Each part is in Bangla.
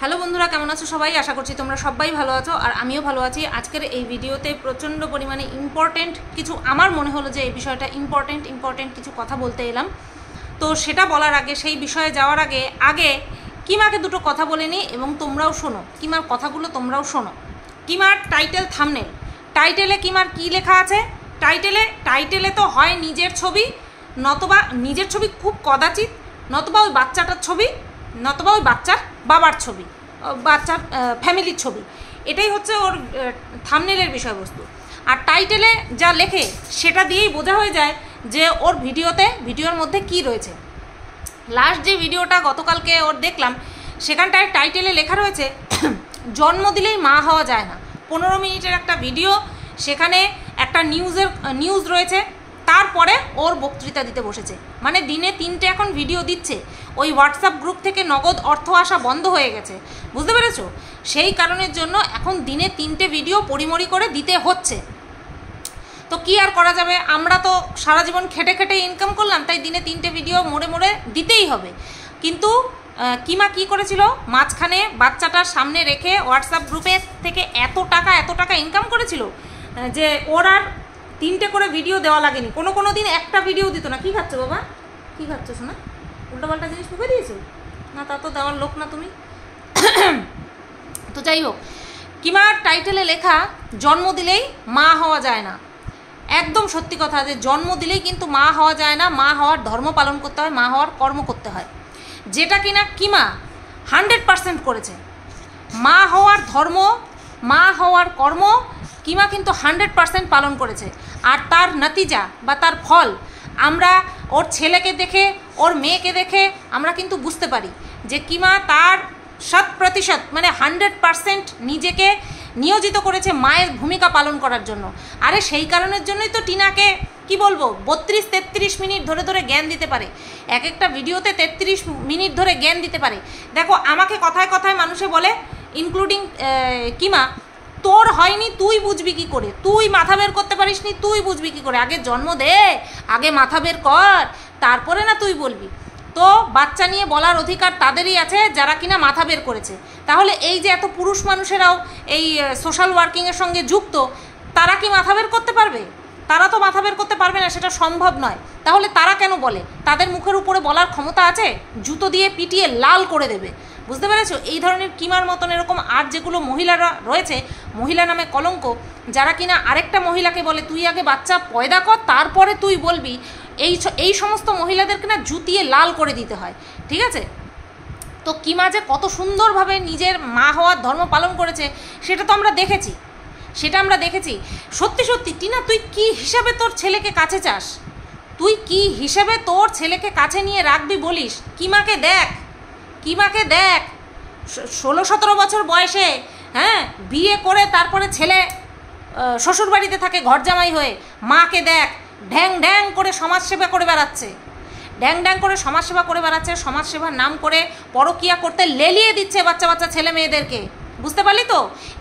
হ্যালো বন্ধুরা কেমন আছো সবাই আশা করছি তোমরা সবাই ভালো আছো আর আমিও ভালো আছি আজকের এই ভিডিওতে প্রচণ্ড পরিমাণে ইম্পর্টেন্ট কিছু আমার মনে হলো যে এই বিষয়টা ইম্পর্টেন্ট ইম্পর্টেন্ট কিছু কথা বলতে এলাম তো সেটা বলার আগে সেই বিষয়ে যাওয়ার আগে আগে কিমাকে দুটো কথা বলে নিই এবং তোমরাও শোনো কিমার কথাগুলো তোমরাও শোনো কিমার টাইটেল থামনে টাইটেলে কিমার কি লেখা আছে টাইটেলে টাইটেলে তো হয় নিজের ছবি নতবা নিজের ছবি খুব কদাচিত নতবা ওই বাচ্চাটার ছবি নতবা ওই বাচ্চার বাবার ছবি বাচ্চার ফ্যামিলির ছবি এটাই হচ্ছে ওর থামনেলের বিষয়বস্তু আর টাইটেলে যা লেখে সেটা দিয়েই বোঝা হয়ে যায় যে ওর ভিডিওতে ভিডিওর মধ্যে কি রয়েছে লাস্ট যে ভিডিওটা গতকালকে ওর দেখলাম সেখানটায় টাইটেলে লেখা রয়েছে জন্ম দিলেই মা হওয়া যায় না পনেরো মিনিটের একটা ভিডিও সেখানে একটা নিউজের নিউজ রয়েছে তারপরে ওর বক্তৃতা দিতে বসেছে মানে দিনে তিনটে এখন ভিডিও দিচ্ছে ওই হোয়াটসঅ্যাপ গ্রুপ থেকে নগদ অর্থ আসা বন্ধ হয়ে গেছে বুঝতে পেরেছ সেই কারণের জন্য এখন দিনে তিনটে ভিডিও পরিমরি করে দিতে হচ্ছে তো কি আর করা যাবে আমরা তো সারা জীবন খেটে খেটে ইনকাম করলাম তাই দিনে তিনটে ভিডিও মোড়ে মোড়ে দিতেই হবে কিন্তু কিমা কি করেছিল মাঝখানে বাচ্চাটার সামনে রেখে হোয়াটসঅ্যাপ গ্রুপে থেকে এত টাকা এত টাকা ইনকাম করেছিল যে ওর আর তিনটে করে ভিডিও দেওয়া লাগেনি কোনো কোনো দিন একটা ভিডিও দিত না কী খাচ্ছো বাবা কী খাচ্ছ শোনা উল্টোপাল্টা জিনিস ঢুকে দিয়েছো না তা তো দেওয়ার লোক না তুমি তো যাই হোক কিমার টাইটেলে লেখা জন্ম দিলেই মা হওয়া যায় না একদম সত্যি কথা যে জন্ম দিলেই কিন্তু মা হওয়া যায় না মা হওয়ার ধর্ম পালন করতে হয় মা হওয়ার কর্ম করতে হয় যেটা কিনা কিমা হান্ড্রেড পার্সেন্ট করেছে মা হওয়ার ধর্ম মা হওয়ার কর্ম কিমা কিন্তু হান্ড্রেড পারসেন্ট পালন করেছে আর তার নতিজা বা তার ফল আমরা ওর ছেলেকে দেখে ওর মেয়েকে দেখে আমরা কিন্তু বুঝতে পারি যে কিমা তার শত প্রতিশত মানে হান্ড্রেড পারসেন্ট নিজেকে নিয়োজিত করেছে মায়ের ভূমিকা পালন করার জন্য আরে সেই কারণের জন্যই তো টিনাকে কি বলবো বত্রিশ তেত্রিশ মিনিট ধরে ধরে জ্ঞান দিতে পারে এক একটা ভিডিওতে তেত্রিশ মিনিট ধরে জ্ঞান দিতে পারে দেখো আমাকে কথায় কথায় মানুষে বলে ইনক্লুডিং কিমা তোর হয়নি তুই বুঝবি কি করে তুই মাথা বের করতে পারিস নি তুই বুঝবি কি করে আগে জন্ম দে আগে মাথা বের কর তারপরে না তুই বলবি তো বাচ্চা নিয়ে বলার অধিকার তাদেরই আছে যারা কিনা মাথা বের করেছে তাহলে এই যে এত পুরুষ মানুষেরাও এই সোশ্যাল ওয়ার্কিংয়ের সঙ্গে যুক্ত তারা কি মাথা বের করতে পারবে তারা তো মাথা বের করতে পারবে না সেটা সম্ভব নয় তাহলে তারা কেন বলে তাদের মুখের উপরে বলার ক্ষমতা আছে জুতো দিয়ে পিটিয়ে লাল করে দেবে বুঝতে পেরেছো এই ধরনের কিমার মতন এরকম আর যেগুলো মহিলারা রয়েছে মহিলা নামে কলঙ্ক যারা কিনা আরেকটা মহিলাকে বলে তুই আগে বাচ্চা পয়দা কর তারপরে তুই বলবি এই এই সমস্ত মহিলাদেরকে না জুতিয়ে লাল করে দিতে হয় ঠিক আছে তো কিমা যে কত সুন্দরভাবে নিজের মা হওয়ার ধর্ম পালন করেছে সেটা তো আমরা দেখেছি সেটা আমরা দেখেছি সত্যি সত্যি টিনা তুই কি হিসাবে তোর ছেলেকে কাছে চাস তুই কি হিসাবে তোর ছেলেকে কাছে নিয়ে রাখবি বলিস কিমাকে দেখ কিমাকে দেখ ষোলো সতেরো বছর বয়সে হ্যাঁ বিয়ে করে তারপরে ছেলে শ্বশুর বাড়িতে থাকে ঘর জামাই হয়ে মাকে দেখ ঢ্যাং ঢ্যাং করে সমাজসেবা করে বেড়াচ্ছে ড্যাং ড্যাং করে সমাজসেবা করে বেড়াচ্ছে সমাজসেবার নাম করে পরকিয়া করতে লেলিয়ে দিচ্ছে বাচ্চা বাচ্চা ছেলে মেয়েদেরকে বুঝতে পারলি তো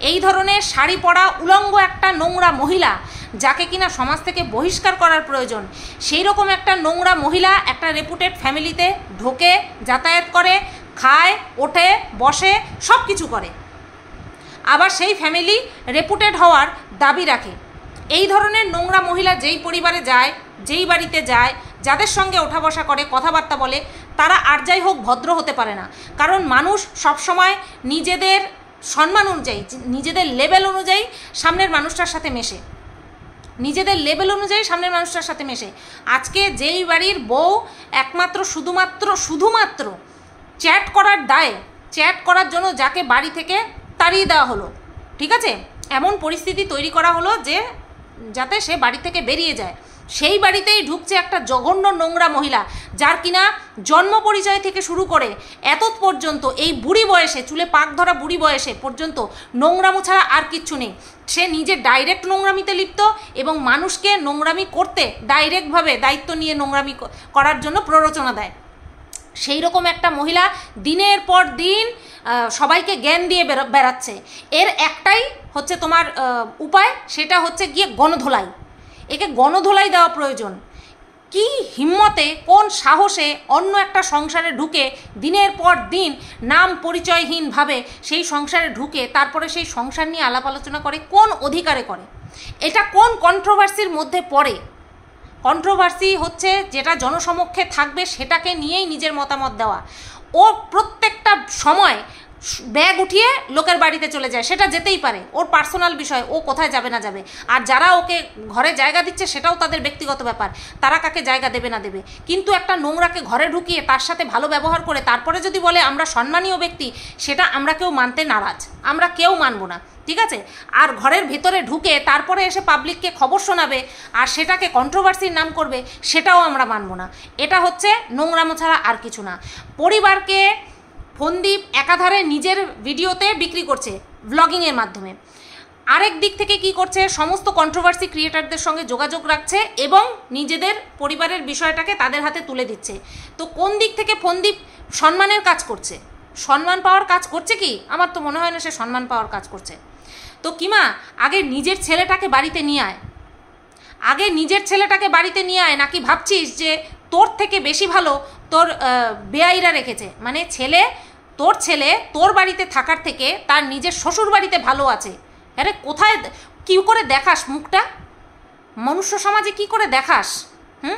এই ধরনের শাড়ি পরা উলঙ্গ একটা নোংরা মহিলা যাকে কিনা সমাজ থেকে বহিষ্কার করার প্রয়োজন সেই রকম একটা নোংরা মহিলা একটা রেপুটেড ফ্যামিলিতে ঢোকে যাতায়াত করে খায় ওঠে বসে সব কিছু করে আবার সেই ফ্যামিলি রেপুটেড হওয়ার দাবি রাখে এই ধরনের নোংরা মহিলা যেই পরিবারে যায় যেই বাড়িতে যায় যাদের সঙ্গে ওঠা বসা করে কথাবার্তা বলে তারা আর যাই হোক ভদ্র হতে পারে না কারণ মানুষ সবসময় নিজেদের সম্মান অনুযায়ী নিজেদের লেভেল অনুযায়ী সামনের মানুষটার সাথে মেশে নিজেদের লেভেল অনুযায়ী সামনের মানুষটার সাথে মেশে আজকে যেই বাড়ির বউ একমাত্র শুধুমাত্র শুধুমাত্র চ্যাট করার দায়ে চ্যাট করার জন্য যাকে বাড়ি থেকে তাড়িয়ে দেওয়া হলো ঠিক আছে এমন পরিস্থিতি তৈরি করা হলো যে যাতে সে বাড়ি থেকে বেরিয়ে যায় সেই বাড়িতেই ঢুকছে একটা জঘন্য নোংরা মহিলা যার কিনা জন্ম পরিচয় থেকে শুরু করে এত পর্যন্ত এই বুড়ি বয়সে চুলে পাক ধরা বুড়ি বয়সে পর্যন্ত নোংরামো ছাড়া আর কিচ্ছু নেই সে নিজে ডাইরেক্ট নোংরামিতে লিপ্ত এবং মানুষকে নোংরামি করতে ডাইরেক্টভাবে দায়িত্ব নিয়ে নোংরামি করার জন্য প্ররোচনা দেয় সেই রকম একটা মহিলা দিনের পর দিন সবাইকে জ্ঞান দিয়ে বেড়াচ্ছে এর একটাই হচ্ছে তোমার উপায় সেটা হচ্ছে গিয়ে গণধোলাই একে গণধোলাই দেওয়া প্রয়োজন কি হিম্মতে কোন সাহসে অন্য একটা সংসারে ঢুকে দিনের পর দিন নাম পরিচয়হীনভাবে সেই সংসারে ঢুকে তারপরে সেই সংসার নিয়ে আলাপ আলোচনা করে কোন অধিকারে করে এটা কোন কন্ট্রোভার্সির মধ্যে পড়ে কন্ট্রোভার্সি হচ্ছে যেটা জনসমক্ষে থাকবে সেটাকে নিয়েই নিজের মতামত দেওয়া ও প্রত্যেকটা সময় ব্যাগ উঠিয়ে লোকের বাড়িতে চলে যায় সেটা যেতেই পারে ওর পার্সোনাল বিষয় ও কোথায় যাবে না যাবে আর যারা ওকে ঘরে জায়গা দিচ্ছে সেটাও তাদের ব্যক্তিগত ব্যাপার তারা কাকে জায়গা দেবে না দেবে কিন্তু একটা নোংরাকে ঘরে ঢুকিয়ে তার সাথে ভালো ব্যবহার করে তারপরে যদি বলে আমরা সম্মানীয় ব্যক্তি সেটা আমরা কেউ মানতে নারাজ আমরা কেউ মানব না ঠিক আছে আর ঘরের ভেতরে ঢুকে তারপরে এসে পাবলিককে খবর শোনাবে আর সেটাকে কন্ট্রোভার্সির নাম করবে সেটাও আমরা মানব না এটা হচ্ছে নোংরামো ছাড়া আর কিছু না পরিবারকে ফন্দীপ একাধারে নিজের ভিডিওতে বিক্রি করছে ব্লগিংয়ের মাধ্যমে আরেক দিক থেকে কি করছে সমস্ত কন্ট্রোভার্সি ক্রিয়েটারদের সঙ্গে যোগাযোগ রাখছে এবং নিজেদের পরিবারের বিষয়টাকে তাদের হাতে তুলে দিচ্ছে তো কোন দিক থেকে ফোনদীপ সম্মানের কাজ করছে সম্মান পাওয়ার কাজ করছে কি আমার তো মনে হয় না সে সম্মান পাওয়ার কাজ করছে তো কিমা আগে নিজের ছেলেটাকে বাড়িতে নিয়ে আয় আগে নিজের ছেলেটাকে বাড়িতে নিয়ে আয় নাকি ভাবছিস যে তোর থেকে বেশি ভালো তোর বেআইরা রেখেছে মানে ছেলে তোর ছেলে তোর বাড়িতে থাকার থেকে তার নিজের শ্বশুর বাড়িতে ভালো আছে আরে কোথায় কী করে দেখাস মুখটা মনুষ্য সমাজে কি করে দেখাস হুম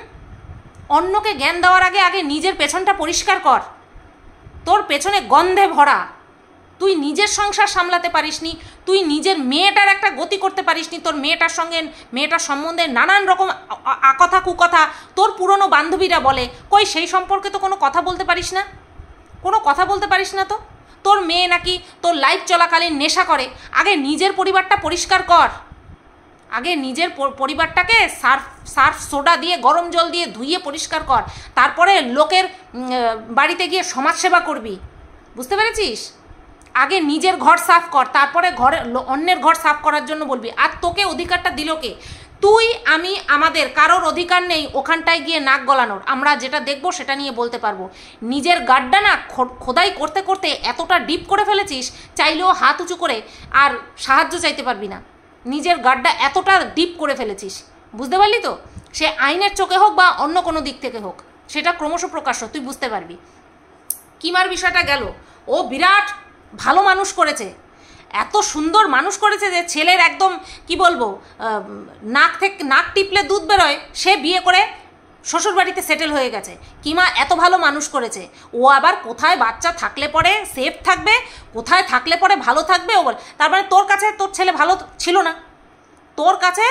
অন্যকে জ্ঞান দেওয়ার আগে আগে নিজের পেছনটা পরিষ্কার কর তোর পেছনে গন্ধে ভরা তুই নিজের সংসার সামলাতে পারিসনি তুই নিজের মেয়েটার একটা গতি করতে নি তোর মেয়েটার সঙ্গে মেয়েটার সম্বন্ধে নানান রকম আকথা কুকথা তোর পুরনো বান্ধবীরা বলে কই সেই সম্পর্কে তো কোনো কথা বলতে পারিস না কোনো কথা বলতে পারিস না তো তোর মেয়ে নাকি তোর লাইফ চলাকালীন নেশা করে আগে নিজের পরিবারটা পরিষ্কার কর আগে নিজের পরিবারটাকে সার্ফ সার্ফ সোডা দিয়ে গরম জল দিয়ে ধুইয়ে পরিষ্কার কর তারপরে লোকের বাড়িতে গিয়ে সমাজসেবা করবি বুঝতে পেরেছিস আগে নিজের ঘর সাফ কর তারপরে ঘরে অন্যের ঘর সাফ করার জন্য বলবি আর তোকে অধিকারটা দিল কে তুই আমি আমাদের কারোর অধিকার নেই ওখানটায় গিয়ে নাক গলানোর আমরা যেটা দেখব সেটা নিয়ে বলতে পারবো নিজের গাড্ডা না খোদাই করতে করতে এতটা ডিপ করে ফেলেছিস চাইলেও হাত উঁচু করে আর সাহায্য চাইতে পারবি না নিজের গাড্ডা এতটা ডিপ করে ফেলেছিস বুঝতে পারলি তো সে আইনের চোখে হোক বা অন্য কোনো দিক থেকে হোক সেটা ক্রমশ প্রকাশ্য তুই বুঝতে পারবি কিমার বিষয়টা গেল ও বিরাট ভালো মানুষ করেছে এত সুন্দর মানুষ করেছে যে ছেলের একদম কি বলবো নাক থেকে নাক টিপলে দুধ বেরোয় সে বিয়ে করে শ্বশুর বাড়িতে সেটেল হয়ে গেছে কিমা এত ভালো মানুষ করেছে ও আবার কোথায় বাচ্চা থাকলে পরে সেফ থাকবে কোথায় থাকলে পরে ভালো থাকবে ও তার মানে তোর কাছে তোর ছেলে ভালো ছিল না তোর কাছে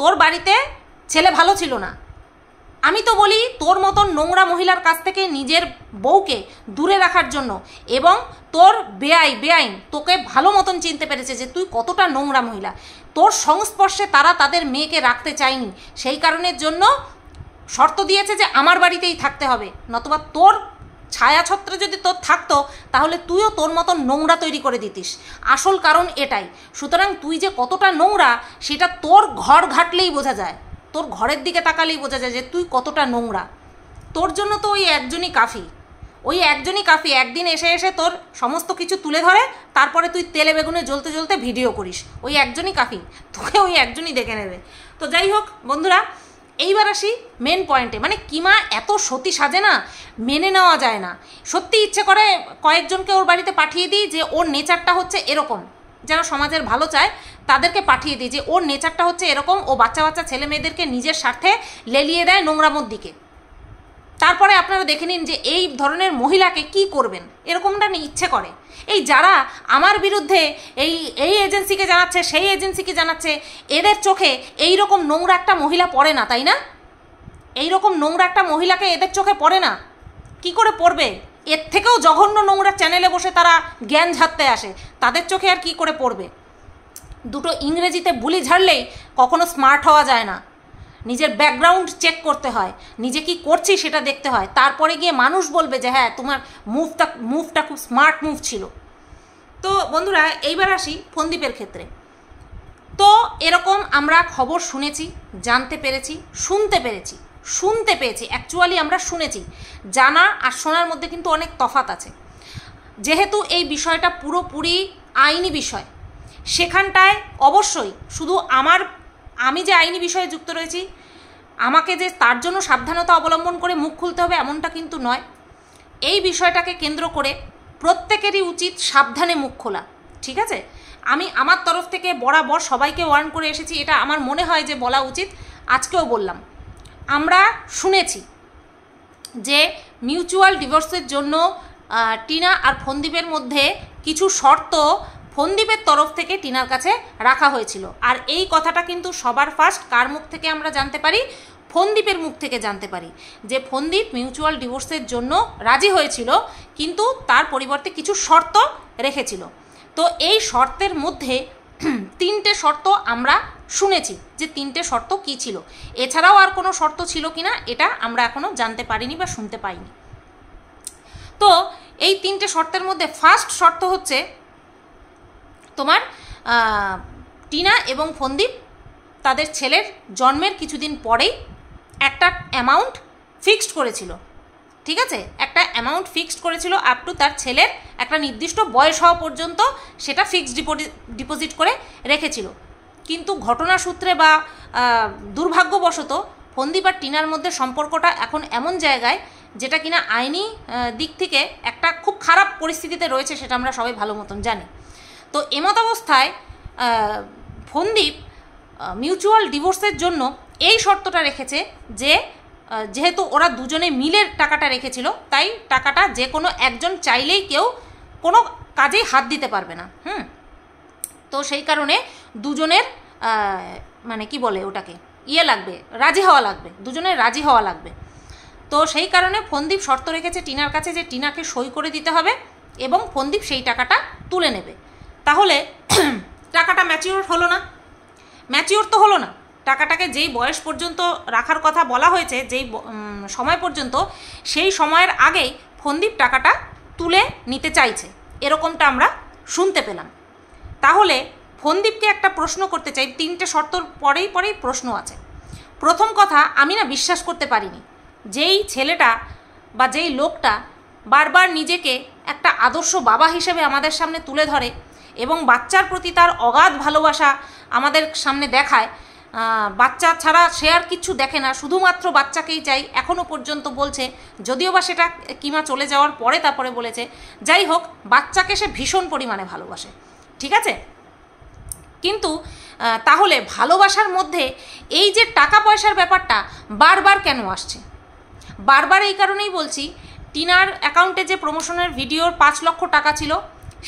তোর বাড়িতে ছেলে ভালো ছিল না আমি তো বলি তোর মতন নোংরা মহিলার কাছ থেকে নিজের বউকে দূরে রাখার জন্য এবং তোর বেআই বেআইন তোকে ভালো মতন চিনতে পেরেছে যে তুই কতটা নোংরা মহিলা তোর সংস্পর্শে তারা তাদের মেয়েকে রাখতে চায়নি সেই কারণের জন্য শর্ত দিয়েছে যে আমার বাড়িতেই থাকতে হবে নতুবা তোর ছায়াছত্রে যদি তোর থাকতো তাহলে তুইও তোর মতন নোংরা তৈরি করে দিতিস আসল কারণ এটাই সুতরাং তুই যে কতটা নোংরা সেটা তোর ঘর ঘাটলেই বোঝা যায় তোর ঘরের দিকে তাকালেই বোঝা যায় যে তুই কতটা নোংরা তোর জন্য তো ওই একজনই কাফি ওই একজনই কাফি একদিন এসে এসে তোর সমস্ত কিছু তুলে ধরে তারপরে তুই তেলে বেগুনে জ্বলতে জ্বলতে ভিডিও করিস ওই একজনই কাফি তোকে ওই একজনই দেখে নেবে তো যাই হোক বন্ধুরা এইবার আসি মেন পয়েন্টে মানে কিমা এত সতী সাজে না মেনে নেওয়া যায় না সত্যি ইচ্ছে করে কয়েকজনকে ওর বাড়িতে পাঠিয়ে দিই যে ওর নেচারটা হচ্ছে এরকম যারা সমাজের ভালো চায় তাদেরকে পাঠিয়ে দিই যে ওর নেচারটা হচ্ছে এরকম ও বাচ্চা বাচ্চা ছেলে মেয়েদেরকে নিজের স্বার্থে লেলিয়ে দেয় নোংরামোর দিকে তারপরে আপনারা দেখে নিন যে এই ধরনের মহিলাকে কি করবেন এরকমটা ইচ্ছে করে এই যারা আমার বিরুদ্ধে এই এই এজেন্সিকে জানাচ্ছে সেই এজেন্সিকে জানাচ্ছে এদের চোখে এই রকম নোংরা একটা মহিলা পড়ে না তাই না এই রকম নোংরা একটা মহিলাকে এদের চোখে পড়ে না কি করে পড়বে এর থেকেও জঘন্য নোংরা চ্যানেলে বসে তারা জ্ঞান ঝাড়তে আসে তাদের চোখে আর কি করে পড়বে দুটো ইংরেজিতে বুলি ঝাড়লেই কখনো স্মার্ট হওয়া যায় না নিজের ব্যাকগ্রাউন্ড চেক করতে হয় নিজে কি করছি সেটা দেখতে হয় তারপরে গিয়ে মানুষ বলবে যে হ্যাঁ তোমার মুভটা মুভটা খুব স্মার্ট মুভ ছিল তো বন্ধুরা এইবার আসি ফন্দীপের ক্ষেত্রে তো এরকম আমরা খবর শুনেছি জানতে পেরেছি শুনতে পেরেছি শুনতে পেয়েছি অ্যাকচুয়ালি আমরা শুনেছি জানা আর শোনার মধ্যে কিন্তু অনেক তফাত আছে যেহেতু এই বিষয়টা পুরোপুরি আইনি বিষয় সেখানটায় অবশ্যই শুধু আমার আমি যে আইনি বিষয়ে যুক্ত রয়েছি আমাকে যে তার জন্য সাবধানতা অবলম্বন করে মুখ খুলতে হবে এমনটা কিন্তু নয় এই বিষয়টাকে কেন্দ্র করে প্রত্যেকেরই উচিত সাবধানে মুখ খোলা ঠিক আছে আমি আমার তরফ থেকে বরাবর সবাইকে ওয়ার্ন করে এসেছি এটা আমার মনে হয় যে বলা উচিত আজকেও বললাম আমরা শুনেছি যে মিউচুয়াল ডিভোর্সের জন্য টিনা আর ফন্দীপের মধ্যে কিছু শর্ত ফন্দীপের তরফ থেকে টিনার কাছে রাখা হয়েছিল আর এই কথাটা কিন্তু সবার ফার্স্ট কার মুখ থেকে আমরা জানতে পারি ফন্দীপের মুখ থেকে জানতে পারি যে ফন্দীপ মিউচুয়াল ডিভোর্সের জন্য রাজি হয়েছিল কিন্তু তার পরিবর্তে কিছু শর্ত রেখেছিল তো এই শর্তের মধ্যে তিনটে শর্ত আমরা শুনেছি যে তিনটে শর্ত কি ছিল এছাড়াও আর কোনো শর্ত ছিল কি না এটা আমরা এখনও জানতে পারিনি বা শুনতে পাইনি তো এই তিনটে শর্তের মধ্যে ফার্স্ট শর্ত হচ্ছে তোমার টিনা এবং ফন্দীপ তাদের ছেলের জন্মের কিছুদিন পরেই একটা অ্যামাউন্ট ফিক্সড করেছিল ঠিক আছে একটা অ্যামাউন্ট ফিক্সড করেছিল আপ টু তার ছেলের একটা নির্দিষ্ট বয়স হওয়া পর্যন্ত সেটা ফিক্সড ডিপোজিট করে রেখেছিল কিন্তু ঘটনা সূত্রে বা দুর্ভাগ্যবশত ফন্দীপ আর টিনার মধ্যে সম্পর্কটা এখন এমন জায়গায় যেটা কিনা আইনি দিক থেকে একটা খুব খারাপ পরিস্থিতিতে রয়েছে সেটা আমরা সবাই ভালো মতন জানি তো অবস্থায় ফন্দীপ মিউচুয়াল ডিভোর্সের জন্য এই শর্তটা রেখেছে যে যেহেতু ওরা দুজনে মিলের টাকাটা রেখেছিল তাই টাকাটা যে কোনো একজন চাইলেই কেউ কোনো কাজেই হাত দিতে পারবে না হুম তো সেই কারণে দুজনের মানে কি বলে ওটাকে ইয়ে লাগবে রাজি হওয়া লাগবে দুজনের রাজি হওয়া লাগবে তো সেই কারণে ফন্দীপ শর্ত রেখেছে টিনার কাছে যে টিনাকে সই করে দিতে হবে এবং ফন্দীপ সেই টাকাটা তুলে নেবে তাহলে টাকাটা ম্যাচিওর হলো না ম্যাচিওর তো হলো না টাকাটাকে যেই বয়স পর্যন্ত রাখার কথা বলা হয়েছে যেই সময় পর্যন্ত সেই সময়ের আগেই ফন্দীপ টাকাটা তুলে নিতে চাইছে এরকমটা আমরা শুনতে পেলাম তাহলে ফোনদীপকে একটা প্রশ্ন করতে চাই তিনটে শর্তর পরেই পরেই প্রশ্ন আছে প্রথম কথা আমি না বিশ্বাস করতে পারিনি যেই ছেলেটা বা যেই লোকটা বারবার নিজেকে একটা আদর্শ বাবা হিসেবে আমাদের সামনে তুলে ধরে এবং বাচ্চার প্রতি তার অগাধ ভালোবাসা আমাদের সামনে দেখায় বাচ্চা ছাড়া সে আর কিছু দেখে না শুধুমাত্র বাচ্চাকেই চাই এখনও পর্যন্ত বলছে যদিও বা সেটা কিমা চলে যাওয়ার পরে তারপরে বলেছে যাই হোক বাচ্চাকে সে ভীষণ পরিমাণে ভালোবাসে ঠিক আছে কিন্তু তাহলে ভালোবাসার মধ্যে এই যে টাকা পয়সার ব্যাপারটা বারবার কেন আসছে বারবার এই কারণেই বলছি টিনার অ্যাকাউন্টে যে প্রমোশনের ভিডিওর পাঁচ লক্ষ টাকা ছিল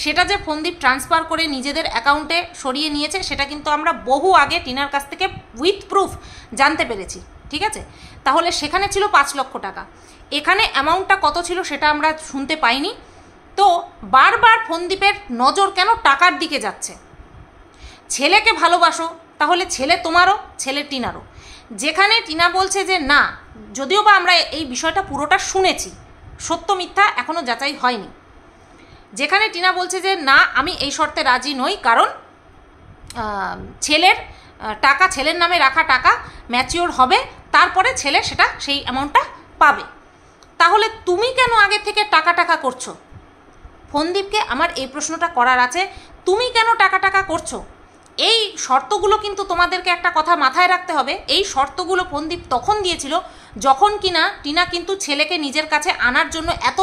সেটা যে ফোনদীপ ট্রান্সফার করে নিজেদের অ্যাকাউন্টে সরিয়ে নিয়েছে সেটা কিন্তু আমরা বহু আগে টিনার কাছ থেকে উইথ প্রুফ জানতে পেরেছি ঠিক আছে তাহলে সেখানে ছিল পাঁচ লক্ষ টাকা এখানে অ্যামাউন্টটা কত ছিল সেটা আমরা শুনতে পাইনি তো বারবার ফোনদীপের নজর কেন টাকার দিকে যাচ্ছে ছেলেকে ভালোবাসো তাহলে ছেলে তোমারও ছেলে টিনারও যেখানে টিনা বলছে যে না যদিও বা আমরা এই বিষয়টা পুরোটা শুনেছি সত্য মিথ্যা এখনও যাচাই হয়নি যেখানে টিনা বলছে যে না আমি এই শর্তে রাজি নই কারণ ছেলের টাকা ছেলের নামে রাখা টাকা ম্যাচিওর হবে তারপরে ছেলে সেটা সেই অ্যামাউন্টটা পাবে তাহলে তুমি কেন আগে থেকে টাকা টাকা করছো ফোনদীপকে আমার এই প্রশ্নটা করার আছে তুমি কেন টাকা টাকা করছো এই শর্তগুলো কিন্তু তোমাদেরকে একটা কথা মাথায় রাখতে হবে এই শর্তগুলো ফন্দীপ তখন দিয়েছিল যখন কিনা টিনা কিন্তু ছেলেকে নিজের কাছে আনার জন্য এত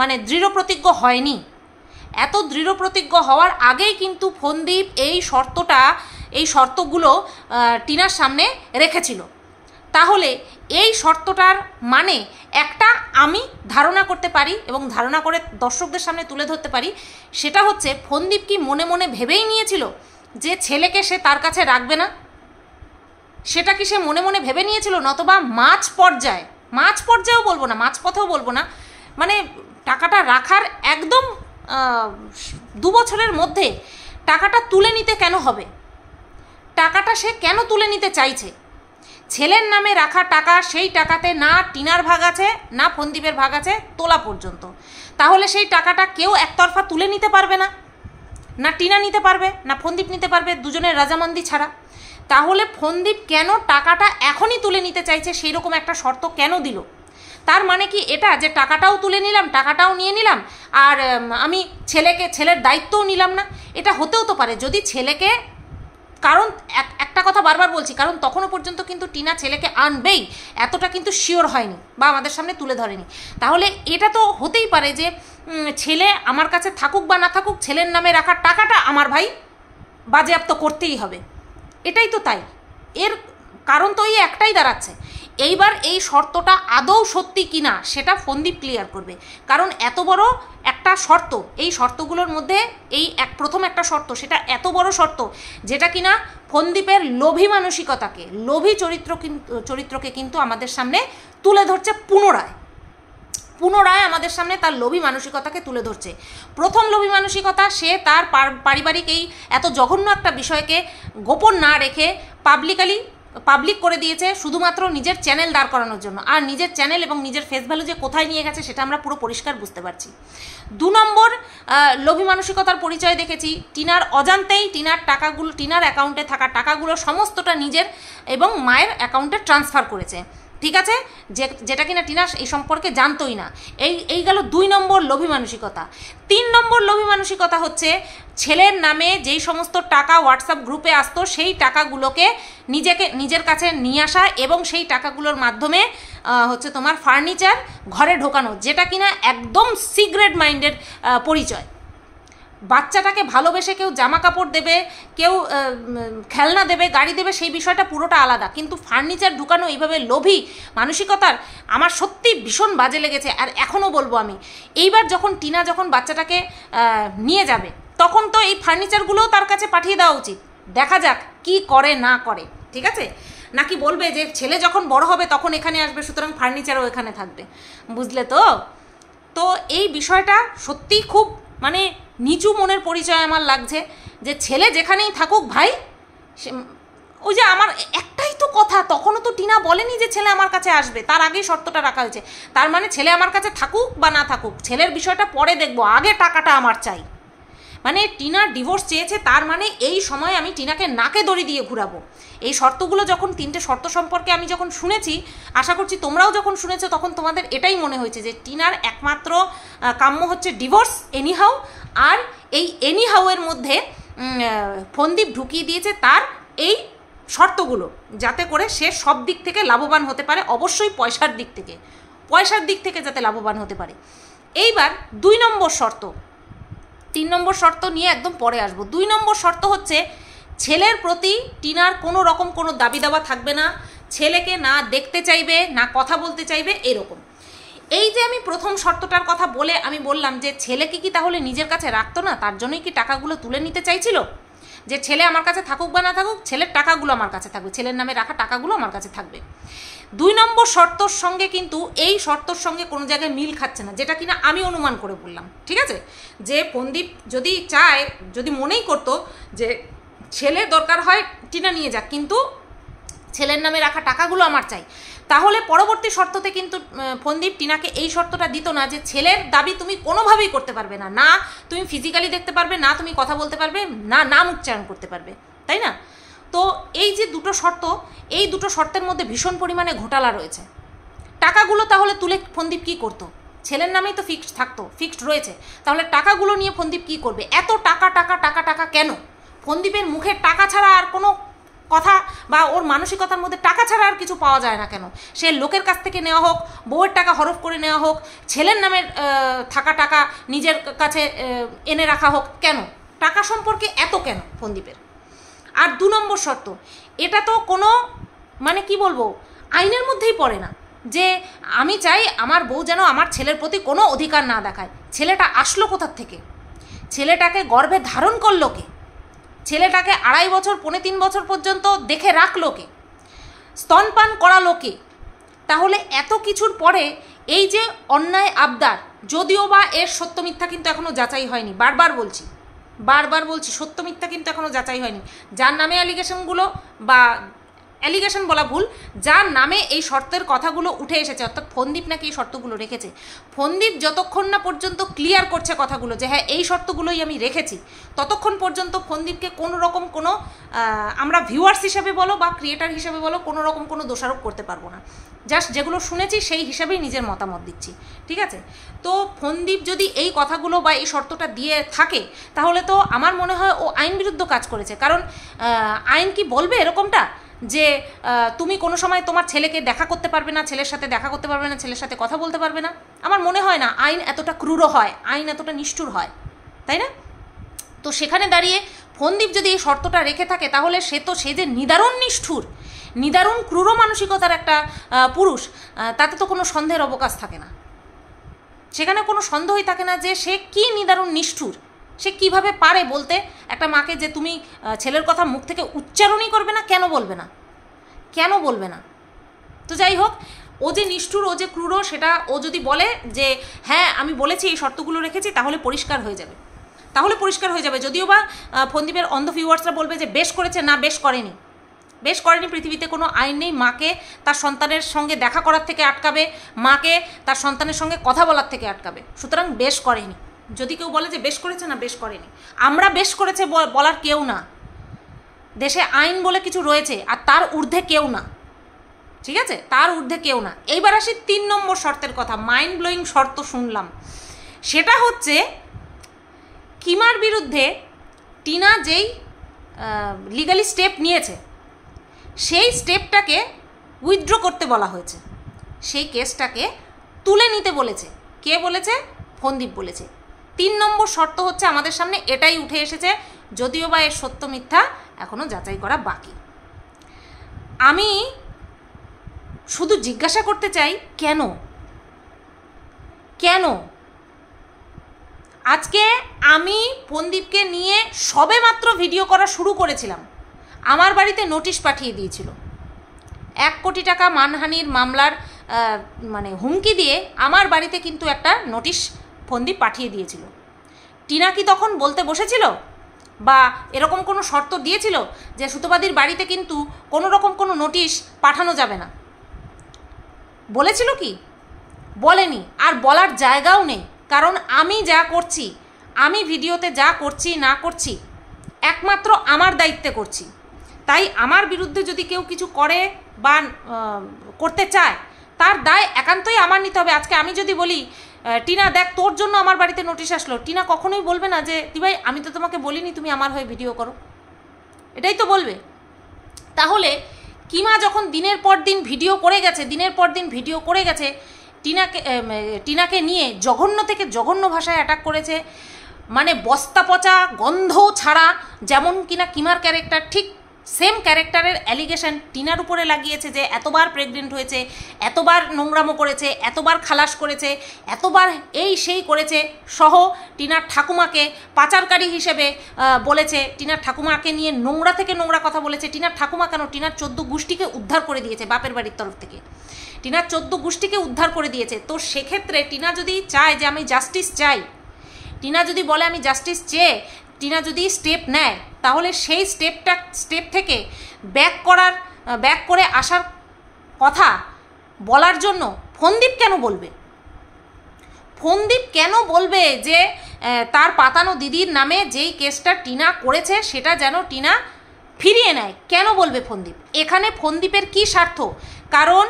মানে দৃঢ় প্রতিজ্ঞ হয়নি এত দৃঢ় প্রতিজ্ঞ হওয়ার আগেই কিন্তু ফন্দীপ এই শর্তটা এই শর্তগুলো টিনার সামনে রেখেছিল তাহলে এই শর্তটার মানে একটা আমি ধারণা করতে পারি এবং ধারণা করে দর্শকদের সামনে তুলে ধরতে পারি সেটা হচ্ছে ফন্দীপ কি মনে মনে ভেবেই নিয়েছিল যে ছেলেকে সে তার কাছে রাখবে না সেটা কি সে মনে মনে ভেবে নিয়েছিল নতবা মাছ পর্যায়ে মাছ পর্যায়েও বলবো না মাছ পথেও বলবো না মানে টাকাটা রাখার একদম দু বছরের মধ্যে টাকাটা তুলে নিতে কেন হবে টাকাটা সে কেন তুলে নিতে চাইছে ছেলের নামে রাখা টাকা সেই টাকাতে না টিনার ভাগ আছে না ফন্দীপের ভাগ আছে তোলা পর্যন্ত তাহলে সেই টাকাটা কেউ একতরফা তুলে নিতে পারবে না না টিনা নিতে পারবে না ফন্দীপ নিতে পারবে দুজনের রাজামন্দি ছাড়া তাহলে ফন্দীপ কেন টাকাটা এখনই তুলে নিতে চাইছে সেই রকম একটা শর্ত কেন দিল তার মানে কি এটা যে টাকাটাও তুলে নিলাম টাকাটাও নিয়ে নিলাম আর আমি ছেলেকে ছেলের দায়িত্বও নিলাম না এটা হতেও তো পারে যদি ছেলেকে কারণ একটা কথা বারবার বলছি কারণ তখনও পর্যন্ত কিন্তু টিনা ছেলেকে আনবেই এতটা কিন্তু শিওর হয়নি বা আমাদের সামনে তুলে ধরেনি তাহলে এটা তো হতেই পারে যে ছেলে আমার কাছে থাকুক বা না থাকুক ছেলের নামে রাখার টাকাটা আমার ভাই বাজেয়াপ্ত করতেই হবে এটাই তো তাই এর কারণ তো এই একটাই দাঁড়াচ্ছে এইবার এই শর্তটা আদৌ সত্যি কিনা সেটা ফন্দীপ ক্লিয়ার করবে কারণ এত বড় একটা শর্ত এই শর্তগুলোর মধ্যে এই এক প্রথম একটা শর্ত সেটা এত বড় শর্ত যেটা কিনা ফন্দীপের লোভী মানসিকতাকে লোভী চরিত্র চরিত্রকে কিন্তু আমাদের সামনে তুলে ধরছে পুনরায় পুনরায় আমাদের সামনে তার লোভী মানসিকতাকে তুলে ধরছে প্রথম লোভী মানসিকতা সে তার পারিবারিক এই এত জঘন্য একটা বিষয়কে গোপন না রেখে পাবলিকালি পাবলিক করে দিয়েছে শুধুমাত্র নিজের চ্যানেল দাঁড় করানোর জন্য আর নিজের চ্যানেল এবং নিজের ফেস ভ্যালু যে কোথায় নিয়ে গেছে সেটা আমরা পুরো পরিষ্কার বুঝতে পারছি দু নম্বর লোভী মানসিকতার পরিচয় দেখেছি টিনার অজান্তেই টিনার টাকাগুলো টিনার অ্যাকাউন্টে থাকা টাকাগুলো সমস্তটা নিজের এবং মায়ের অ্যাকাউন্টে ট্রান্সফার করেছে ঠিক আছে যে যেটা কিনা টিনা এই সম্পর্কে জানতোই না এই এই গেল দুই নম্বর লোভী মানসিকতা তিন নম্বর লোভী মানসিকতা হচ্ছে ছেলের নামে যেই সমস্ত টাকা হোয়াটসঅ্যাপ গ্রুপে আসতো সেই টাকাগুলোকে নিজেকে নিজের কাছে নিয়ে আসা এবং সেই টাকাগুলোর মাধ্যমে হচ্ছে তোমার ফার্নিচার ঘরে ঢোকানো যেটা কিনা একদম সিগ্রেট মাইন্ডের পরিচয় বাচ্চাটাকে ভালোবেসে কেউ জামা কাপড় দেবে কেউ খেলনা দেবে গাড়ি দেবে সেই বিষয়টা পুরোটা আলাদা কিন্তু ফার্নিচার ঢুকানো এইভাবে লোভী মানসিকতার আমার সত্যি ভীষণ বাজে লেগেছে আর এখনও বলবো আমি এইবার যখন টিনা যখন বাচ্চাটাকে নিয়ে যাবে তখন তো এই ফার্নিচারগুলোও তার কাছে পাঠিয়ে দেওয়া উচিত দেখা যাক কি করে না করে ঠিক আছে নাকি বলবে যে ছেলে যখন বড় হবে তখন এখানে আসবে সুতরাং ফার্নিচারও এখানে থাকবে বুঝলে তো তো এই বিষয়টা সত্যিই খুব মানে নিচু মনের পরিচয় আমার লাগছে যে ছেলে যেখানেই থাকুক ভাই সে ওই যে আমার একটাই তো কথা তখনও তো টিনা বলেনি যে ছেলে আমার কাছে আসবে তার আগেই শর্তটা রাখা হয়েছে তার মানে ছেলে আমার কাছে থাকুক বা না থাকুক ছেলের বিষয়টা পরে দেখব আগে টাকাটা আমার চাই মানে টিনা ডিভোর্স চেয়েছে তার মানে এই সময় আমি টিনাকে নাকে দড়ি দিয়ে ঘুরাবো এই শর্তগুলো যখন তিনটে শর্ত সম্পর্কে আমি যখন শুনেছি আশা করছি তোমরাও যখন শুনেছো তখন তোমাদের এটাই মনে হয়েছে যে টিনার একমাত্র কাম্য হচ্ছে ডিভোর্স এনিহাও আর এই এনি হাউয়ের মধ্যে ফন্দীপ ঢুকিয়ে দিয়েছে তার এই শর্তগুলো যাতে করে সে সব দিক থেকে লাভবান হতে পারে অবশ্যই পয়সার দিক থেকে পয়সার দিক থেকে যাতে লাভবান হতে পারে এইবার দুই নম্বর শর্ত তিন নম্বর শর্ত নিয়ে একদম পরে আসবো দুই নম্বর শর্ত হচ্ছে ছেলের প্রতি টিনার কোনো রকম কোনো দাবি দাবা থাকবে না ছেলেকে না দেখতে চাইবে না কথা বলতে চাইবে এরকম এই যে আমি প্রথম শর্তটার কথা বলে আমি বললাম যে ছেলেকে কি তাহলে নিজের কাছে রাখতো না তার জন্যই কি টাকাগুলো তুলে নিতে চাইছিল যে ছেলে আমার কাছে থাকুক বা না থাকুক ছেলের টাকাগুলো আমার কাছে থাকবে ছেলের নামে রাখা টাকাগুলো আমার কাছে থাকবে দুই নম্বর শর্তর সঙ্গে কিন্তু এই শর্তর সঙ্গে কোনো জায়গায় মিল খাচ্ছে না যেটা কিনা আমি অনুমান করে বললাম ঠিক আছে যে পন্দীপ যদি চায় যদি মনেই করতো যে ছেলে দরকার হয় টিনা নিয়ে যাক কিন্তু ছেলের নামে রাখা টাকাগুলো আমার চাই তাহলে পরবর্তী শর্ততে কিন্তু ফন্দীপ টিনাকে এই শর্তটা দিত না যে ছেলের দাবি তুমি কোনোভাবেই করতে পারবে না না তুমি ফিজিক্যালি দেখতে পারবে না তুমি কথা বলতে পারবে না নাম উচ্চারণ করতে পারবে তাই না তো এই যে দুটো শর্ত এই দুটো শর্তের মধ্যে ভীষণ পরিমাণে ঘোটালা রয়েছে টাকাগুলো তাহলে তুলে ফন্দীপ কী করতো ছেলের নামেই তো ফিক্সড থাকতো ফিক্সড রয়েছে তাহলে টাকাগুলো নিয়ে ফন্দীপ কী করবে এত টাকা টাকা টাকা টাকা কেন ফন্দীপের মুখে টাকা ছাড়া আর কোনো কথা বা ওর মানসিকতার মধ্যে টাকা ছাড়া আর কিছু পাওয়া যায় না কেন সে লোকের কাছ থেকে নেওয়া হোক বউয়ের টাকা হরফ করে নেওয়া হোক ছেলের নামের থাকা টাকা নিজের কাছে এনে রাখা হোক কেন টাকা সম্পর্কে এত কেন ফন্দীপের আর দু নম্বর শর্ত এটা তো কোনো মানে কি বলবো আইনের মধ্যেই পড়ে না যে আমি চাই আমার বউ যেন আমার ছেলের প্রতি কোনো অধিকার না দেখায় ছেলেটা আসলো কোথার থেকে ছেলেটাকে গর্ভে ধারণ করলো কে ছেলেটাকে আড়াই বছর পৌনে তিন বছর পর্যন্ত দেখে রাখলো কে স্তনপান করালো কে তাহলে এত কিছুর পরে এই যে অন্যায় আবদার যদিও বা এর সত্য মিথ্যা কিন্তু এখনও যাচাই হয়নি বারবার বলছি বারবার বলছি সত্য মিথ্যা কিন্তু এখনও যাচাই হয়নি যার নামে অ্যালিগেশনগুলো বা অ্যালিগেশন বলা ভুল যার নামে এই শর্তের কথাগুলো উঠে এসেছে অর্থাৎ ফন্দীপ নাকি এই শর্তগুলো রেখেছে ফন্দীপ যতক্ষণ না পর্যন্ত ক্লিয়ার করছে কথাগুলো যে হ্যাঁ এই শর্তগুলোই আমি রেখেছি ততক্ষণ পর্যন্ত ফন্দীপকে কোনো রকম কোনো আমরা ভিউয়ার্স হিসেবে বলো বা ক্রিয়েটার হিসেবে বলো কোনো রকম কোনো দোষারোপ করতে পারবো না জাস্ট যেগুলো শুনেছি সেই হিসাবেই নিজের মতামত দিচ্ছি ঠিক আছে তো ফন্দীপ যদি এই কথাগুলো বা এই শর্তটা দিয়ে থাকে তাহলে তো আমার মনে হয় ও আইন বিরুদ্ধ কাজ করেছে কারণ আইন কি বলবে এরকমটা যে তুমি কোনো সময় তোমার ছেলেকে দেখা করতে পারবে না ছেলের সাথে দেখা করতে পারবে না ছেলের সাথে কথা বলতে পারবে না আমার মনে হয় না আইন এতটা ক্রুর হয় আইন এতটা নিষ্ঠুর হয় তাই না তো সেখানে দাঁড়িয়ে ফোনদীপ যদি এই শর্তটা রেখে থাকে তাহলে সে তো সে যে নিদারুণ নিষ্ঠুর নিদারুণ ক্রুর মানসিকতার একটা পুরুষ তাতে তো কোনো সন্দেহের অবকাশ থাকে না সেখানে কোনো সন্দেহই থাকে না যে সে কি নিদারুণ নিষ্ঠুর সে কিভাবে পারে বলতে একটা মাকে যে তুমি ছেলের কথা মুখ থেকে উচ্চারণই করবে না কেন বলবে না কেন বলবে না তো যাই হোক ও যে নিষ্ঠুর ও যে ক্রুর সেটা ও যদি বলে যে হ্যাঁ আমি বলেছি এই শর্তগুলো রেখেছি তাহলে পরিষ্কার হয়ে যাবে তাহলে পরিষ্কার হয়ে যাবে যদিও বা ফন্দীপের অন্ধ ভিউয়ার্সরা বলবে যে বেশ করেছে না বেশ করেনি বেশ করেনি পৃথিবীতে কোনো আইন নেই মাকে তার সন্তানের সঙ্গে দেখা করার থেকে আটকাবে মাকে তার সন্তানের সঙ্গে কথা বলার থেকে আটকাবে সুতরাং বেশ করেনি যদি কেউ বলে যে বেশ করেছে না বেশ করেনি আমরা বেশ করেছে বলার কেউ না দেশে আইন বলে কিছু রয়েছে আর তার ঊর্ধ্বে কেউ না ঠিক আছে তার ঊর্ধ্বে কেউ না এইবার আসি তিন নম্বর শর্তের কথা মাইন্ড ব্লোয়িং শর্ত শুনলাম সেটা হচ্ছে কিমার বিরুদ্ধে টিনা যেই লিগালি স্টেপ নিয়েছে সেই স্টেপটাকে উইথড্র করতে বলা হয়েছে সেই কেসটাকে তুলে নিতে বলেছে কে বলেছে ফন্দীপ বলেছে তিন নম্বর শর্ত হচ্ছে আমাদের সামনে এটাই উঠে এসেছে যদিও বা এর সত্য মিথ্যা এখনও যাচাই করা বাকি আমি শুধু জিজ্ঞাসা করতে চাই কেন কেন আজকে আমি পন্দীপকে নিয়ে সবে মাত্র ভিডিও করা শুরু করেছিলাম আমার বাড়িতে নোটিশ পাঠিয়ে দিয়েছিল এক কোটি টাকা মানহানির মামলার মানে হুমকি দিয়ে আমার বাড়িতে কিন্তু একটা নোটিশ ফন্দি পাঠিয়ে দিয়েছিল টিনা কি তখন বলতে বসেছিল বা এরকম কোনো শর্ত দিয়েছিল যে সুতোবাদীর বাড়িতে কিন্তু কোনো রকম কোনো নোটিশ পাঠানো যাবে না বলেছিল কি বলেনি আর বলার জায়গাও নেই কারণ আমি যা করছি আমি ভিডিওতে যা করছি না করছি একমাত্র আমার দায়িত্বে করছি তাই আমার বিরুদ্ধে যদি কেউ কিছু করে বা করতে চায় তার দায় একান্তই আমার নিতে হবে আজকে আমি যদি বলি টিনা দেখ তোর জন্য আমার বাড়িতে নোটিশ আসলো টিনা কখনোই বলবে না যে দিভাই আমি তো তোমাকে বলিনি তুমি আমার হয়ে ভিডিও করো এটাই তো বলবে তাহলে কিমা যখন দিনের পর দিন ভিডিও করে গেছে দিনের পর দিন ভিডিও করে গেছে টিনাকে টিনাকে নিয়ে জঘন্য থেকে জঘন্য ভাষায় অ্যাটাক করেছে মানে বস্তা পচা গন্ধ ছাড়া যেমন কিনা কিমার ক্যারেক্টার ঠিক সেম ক্যারেক্টারের অ্যালিগেশন টিনার উপরে লাগিয়েছে যে এতবার প্রেগনেন্ট হয়েছে এতবার নোংরামো করেছে এতবার খালাস করেছে এতবার এই সেই করেছে সহ টিনার ঠাকুমাকে পাচারকারী হিসেবে বলেছে টিনার ঠাকুমাকে নিয়ে নোংরা থেকে নোংরা কথা বলেছে টিনার ঠাকুমা কেন টিনার চোদ্দ গোষ্ঠীকে উদ্ধার করে দিয়েছে বাপের বাড়ির তরফ থেকে টিনার চোদ্দ গোষ্ঠীকে উদ্ধার করে দিয়েছে তো সেক্ষেত্রে টিনা যদি চায় যে আমি জাস্টিস চাই টিনা যদি বলে আমি জাস্টিস চেয়ে টিনা যদি স্টেপ নেয় তাহলে সেই স্টেপটা স্টেপ থেকে ব্যাক করার ব্যাক করে আসার কথা বলার জন্য ফন্দীপ কেন বলবে ফন্দীপ কেন বলবে যে তার পাতানো দিদির নামে যেই কেসটা টিনা করেছে সেটা যেন টিনা ফিরিয়ে নেয় কেন বলবে ফন্দীপ এখানে ফন্দীপের কি স্বার্থ কারণ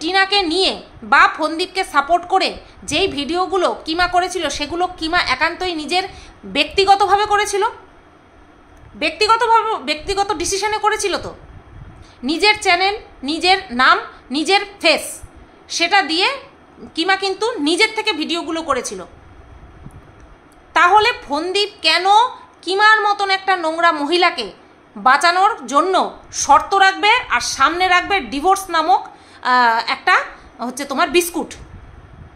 টিনাকে নিয়ে বা ফন্দীপকে সাপোর্ট করে যেই ভিডিওগুলো কিমা করেছিল সেগুলো কিমা একান্তই নিজের ব্যক্তিগতভাবে করেছিল ব্যক্তিগতভাবে ব্যক্তিগত ডিসিশনে করেছিল তো নিজের চ্যানেল নিজের নাম নিজের ফেস সেটা দিয়ে কিমা কিন্তু নিজের থেকে ভিডিওগুলো করেছিল তাহলে ফন্দীপ কেন কিমার মতন একটা নোংরা মহিলাকে বাঁচানোর জন্য শর্ত রাখবে আর সামনে রাখবে ডিভোর্স নামক একটা হচ্ছে তোমার বিস্কুট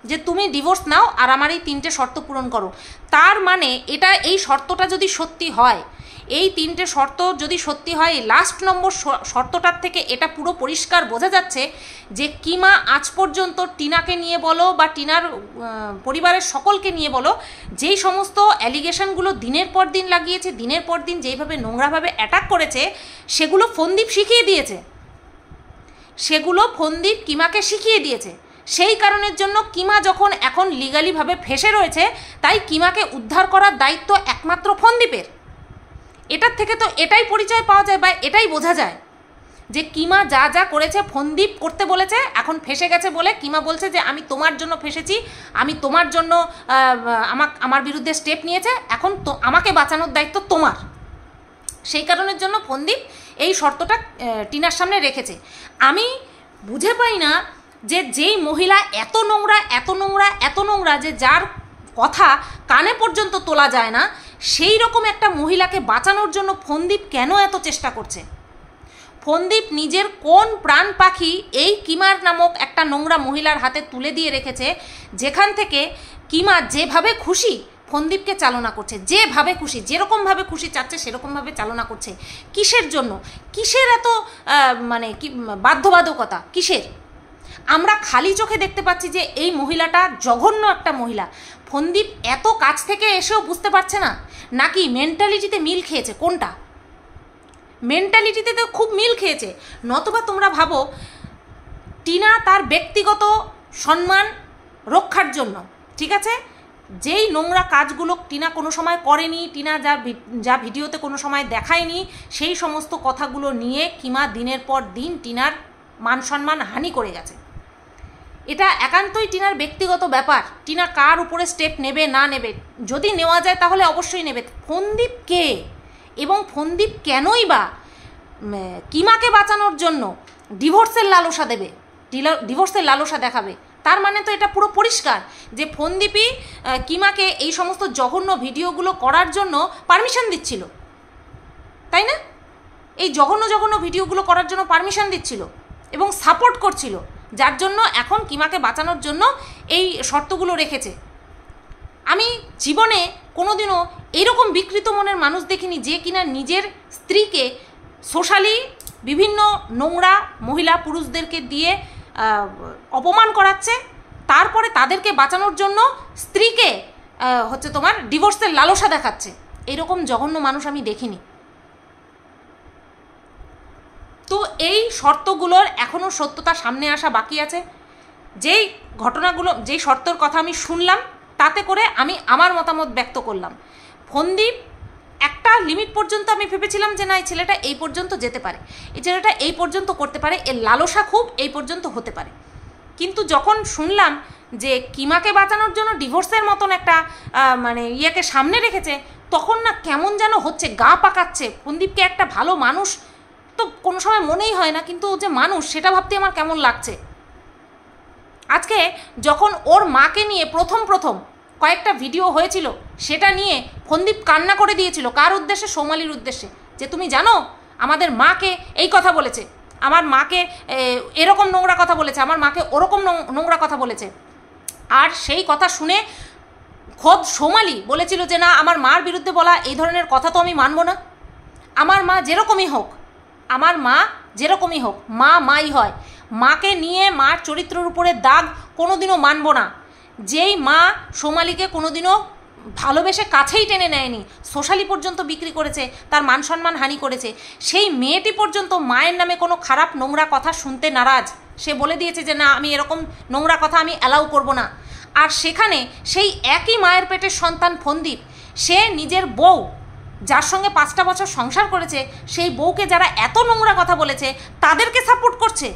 যে তুমি ডিভোর্স নাও আর আমার এই তিনটে শর্ত পূরণ করো তার মানে এটা এই শর্তটা যদি সত্যি হয় এই তিনটে শর্ত যদি সত্যি হয় লাস্ট নম্বর শর্তটার থেকে এটা পুরো পরিষ্কার বোঝা যাচ্ছে যে কিমা আজ পর্যন্ত টিনাকে নিয়ে বলো বা টিনার পরিবারের সকলকে নিয়ে বলো যেই সমস্ত অ্যালিগেশনগুলো দিনের পর দিন লাগিয়েছে দিনের পর দিন যেইভাবে নোংরাভাবে অ্যাটাক করেছে সেগুলো ফন্দীপ শিখিয়ে দিয়েছে সেগুলো ফন্দীপ কিমাকে শিখিয়ে দিয়েছে সেই কারণের জন্য কিমা যখন এখন লিগালিভাবে ফেসে রয়েছে তাই কিমাকে উদ্ধার করার দায়িত্ব একমাত্র ফন্দীপের এটার থেকে তো এটাই পরিচয় পাওয়া যায় বা এটাই বোঝা যায় যে কিমা যা যা করেছে ফন্দীপ করতে বলেছে এখন ফেসে গেছে বলে কিমা বলছে যে আমি তোমার জন্য ফেসেছি আমি তোমার জন্য আমাক আমার বিরুদ্ধে স্টেপ নিয়েছে এখন তো আমাকে বাঁচানোর দায়িত্ব তোমার সেই কারণের জন্য ফন্দীপ এই শর্তটা টিনার সামনে রেখেছে আমি বুঝে পাই না যে যেই মহিলা এত নোংরা এত নোংরা এত নোংরা যে যার কথা কানে পর্যন্ত তোলা যায় না সেই রকম একটা মহিলাকে বাঁচানোর জন্য ফন্দীপ কেন এত চেষ্টা করছে ফন্দীপ নিজের কোন প্রাণ পাখি এই কিমার নামক একটা নোংরা মহিলার হাতে তুলে দিয়ে রেখেছে যেখান থেকে কিমা যেভাবে খুশি ফন্দীপকে চালনা করছে যেভাবে খুশি যেরকমভাবে খুশি চাচ্ছে সেরকমভাবে চালনা করছে কিসের জন্য কিসের এত মানে কি বাধ্যবাধকতা কিসের আমরা খালি চোখে দেখতে পাচ্ছি যে এই মহিলাটা জঘন্য একটা মহিলা ফন্দীপ এত কাছ থেকে এসেও বুঝতে পারছে না নাকি মেন্টালিটিতে মিল খেয়েছে কোনটা মেন্টালিটিতে তো খুব মিল খেয়েছে নতবা তোমরা ভাবো টিনা তার ব্যক্তিগত সম্মান রক্ষার জন্য ঠিক আছে যেই নোংরা কাজগুলো টিনা কোনো সময় করেনি টিনা যা যা ভিডিওতে কোনো সময় দেখায়নি সেই সমস্ত কথাগুলো নিয়ে কিমা দিনের পর দিন টিনার মান সম্মান হানি করে গেছে এটা একান্তই টিনার ব্যক্তিগত ব্যাপার টিনা কার উপরে স্টেপ নেবে না নেবে যদি নেওয়া যায় তাহলে অবশ্যই নেবে ফন্দীপ কে এবং ফন্দীপ কেনই বা কিমাকে বাঁচানোর জন্য ডিভোর্সের লালসা দেবে ডিভোর্সের লালসা দেখাবে তার মানে তো এটা পুরো পরিষ্কার যে ফন্দীপই কিমাকে এই সমস্ত জঘন্য ভিডিওগুলো করার জন্য পারমিশন দিচ্ছিল তাই না এই জঘন্য জঘন্য ভিডিওগুলো করার জন্য পারমিশন দিচ্ছিল এবং সাপোর্ট করছিল যার জন্য এখন কিমাকে বাঁচানোর জন্য এই শর্তগুলো রেখেছে আমি জীবনে কোনোদিনও এরকম বিকৃত মনের মানুষ দেখিনি যে কিনা নিজের স্ত্রীকে সোশ্যালি বিভিন্ন নোংরা মহিলা পুরুষদেরকে দিয়ে অপমান করাচ্ছে তারপরে তাদেরকে বাঁচানোর জন্য স্ত্রীকে হচ্ছে তোমার ডিভোর্সের লালসা দেখাচ্ছে এরকম জঘন্য মানুষ আমি দেখিনি তো এই শর্তগুলোর এখনও সত্যতা সামনে আসা বাকি আছে যেই ঘটনাগুলো যেই শর্তর কথা আমি শুনলাম তাতে করে আমি আমার মতামত ব্যক্ত করলাম ফন্দি একটা লিমিট পর্যন্ত আমি ভেবেছিলাম যে না এই ছেলেটা এই পর্যন্ত যেতে পারে এই ছেলেটা এই পর্যন্ত করতে পারে এর লালসা খুব এই পর্যন্ত হতে পারে কিন্তু যখন শুনলাম যে কিমাকে বাঁচানোর জন্য ডিভোর্সের মতন একটা মানে ইয়েকে সামনে রেখেছে তখন না কেমন যেন হচ্ছে গা পাকাচ্ছে ফন্দীপকে একটা ভালো মানুষ তো কোনো সময় মনেই হয় না কিন্তু যে মানুষ সেটা ভাবতে আমার কেমন লাগছে আজকে যখন ওর মাকে নিয়ে প্রথম প্রথম কয়েকটা ভিডিও হয়েছিল সেটা নিয়ে ফন্দীপ কান্না করে দিয়েছিল কার উদ্দেশ্যে সোমালির উদ্দেশ্যে যে তুমি জানো আমাদের মাকে এই কথা বলেছে আমার মাকে এরকম নোংরা কথা বলেছে আমার মাকে ওরকম নোংরা কথা বলেছে আর সেই কথা শুনে খোদ সোমালি বলেছিল যে না আমার মার বিরুদ্ধে বলা এই ধরনের কথা তো আমি মানব না আমার মা যেরকমই হোক আমার মা যেরকমই হোক মা মাই হয় মাকে নিয়ে মার চরিত্রের উপরে দাগ কোনোদিনও মানব না যেই মা সোমালিকে কোনোদিনও ভালোবেসে কাছেই টেনে নেয়নি সোশ্যালি পর্যন্ত বিক্রি করেছে তার মান সম্মান হানি করেছে সেই মেয়েটি পর্যন্ত মায়ের নামে কোনো খারাপ নোংরা কথা শুনতে নারাজ সে বলে দিয়েছে যে না আমি এরকম নোংরা কথা আমি অ্যালাউ করব না আর সেখানে সেই একই মায়ের পেটের সন্তান ফন্দীপ সে নিজের বউ যার সঙ্গে পাঁচটা বছর সংসার করেছে সেই বউকে যারা এত নোংরা কথা বলেছে তাদেরকে সাপোর্ট করছে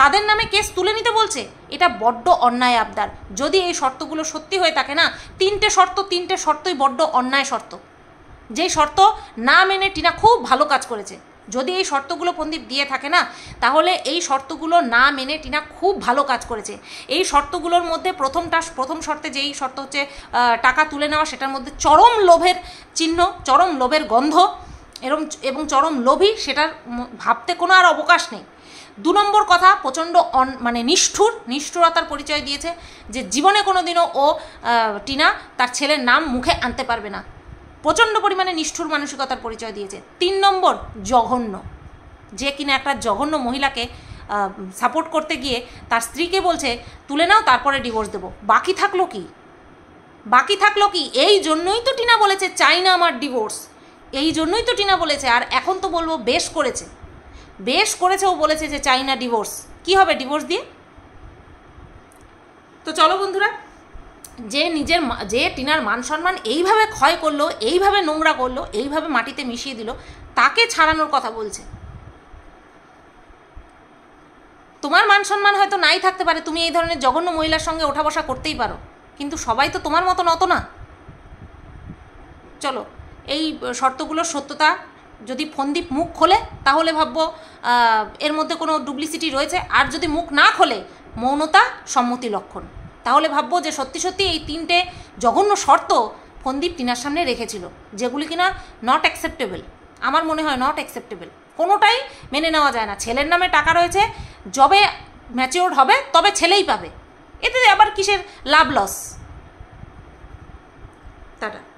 তাদের নামে কেস তুলে নিতে বলছে এটা বড্ড অন্যায় আবদার যদি এই শর্তগুলো সত্যি হয়ে থাকে না তিনটে শর্ত তিনটে শর্তই বড্ড অন্যায় শর্ত যেই শর্ত না মেনে টিনা খুব ভালো কাজ করেছে যদি এই শর্তগুলো পন্দীপ দিয়ে থাকে না তাহলে এই শর্তগুলো না মেনে টিনা খুব ভালো কাজ করেছে এই শর্তগুলোর মধ্যে প্রথমটা প্রথম শর্তে যেই শর্ত হচ্ছে টাকা তুলে নেওয়া সেটার মধ্যে চরম লোভের চিহ্ন চরম লোভের গন্ধ এরম এবং চরম লোভী সেটার ভাবতে কোনো আর অবকাশ নেই দু নম্বর কথা প্রচণ্ড অন মানে নিষ্ঠুর নিষ্ঠুরতার পরিচয় দিয়েছে যে জীবনে কোনো দিনও ও টিনা তার ছেলের নাম মুখে আনতে পারবে না প্রচণ্ড পরিমাণে নিষ্ঠুর মানসিকতার পরিচয় দিয়েছে তিন নম্বর জঘন্য যে কিনা একটা জঘন্য মহিলাকে সাপোর্ট করতে গিয়ে তার স্ত্রীকে বলছে তুলে নাও তারপরে ডিভোর্স দেবো বাকি থাকলো কি বাকি থাকলো কি এই জন্যই তো টিনা বলেছে চাই না আমার ডিভোর্স এই জন্যই তো টিনা বলেছে আর এখন তো বলবো বেশ করেছে বেশ করেছে ও বলেছে যে চাই না ডিভোর্স কী হবে ডিভোর্স দিয়ে তো চলো বন্ধুরা যে নিজের যে টিনার মান সম্মান এইভাবে ক্ষয় করলো এইভাবে নোংরা করলো এইভাবে মাটিতে মিশিয়ে দিল তাকে ছাড়ানোর কথা বলছে তোমার মান সম্মান হয়তো নাই থাকতে পারে তুমি এই ধরনের জঘন্য মহিলার সঙ্গে ওঠা বসা করতেই পারো কিন্তু সবাই তো তোমার মতন নত না চলো এই শর্তগুলোর সত্যতা যদি ফন্দীপ মুখ খোলে তাহলে ভাবব এর মধ্যে কোনো ডুপ্লিসিটি রয়েছে আর যদি মুখ না খোলে মৌনতা সম্মতি লক্ষণ তাহলে ভাববো যে সত্যি সত্যি এই তিনটে জঘন্য শর্ত ফন্দীপ টিনার সামনে রেখেছিল যেগুলি কিনা নট অ্যাকসেপ্টেবল আমার মনে হয় নট অ্যাকসেপ্টেবল কোনোটাই মেনে নেওয়া যায় না ছেলের নামে টাকা রয়েছে যবে ম্যাচিওর হবে তবে ছেলেই পাবে এতে আবার কিসের লাভ লস টাটা